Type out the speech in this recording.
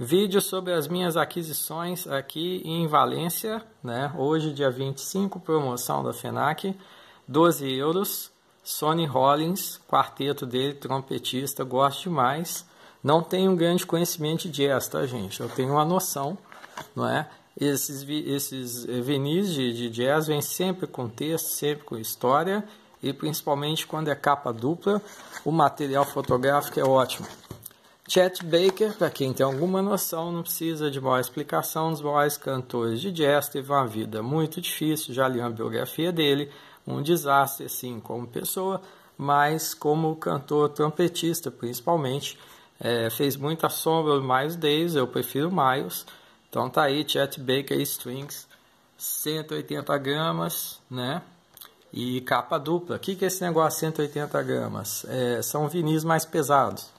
Vídeo sobre as minhas aquisições aqui em Valência, né? Hoje, dia 25, promoção da FENAC, 12 euros. Sony Rollins, quarteto dele, trompetista, gosto demais. Não tenho um grande conhecimento de jazz, tá, gente? Eu tenho uma noção, não é? Esses, esses vinis de, de jazz vêm sempre com texto, sempre com história e principalmente quando é capa dupla, o material fotográfico é ótimo. Chet Baker, para quem tem alguma noção, não precisa de maior explicação, um dos maiores cantores de jazz, teve uma vida muito difícil, já li uma biografia dele, um desastre assim como pessoa, mas como cantor trompetista principalmente, é, fez muita sombra ao Miles Davis, eu prefiro Miles, então tá aí Chet Baker Strings, 180 gramas, né? E capa dupla. O que, que é esse negócio 180 gramas? É, são vinis mais pesados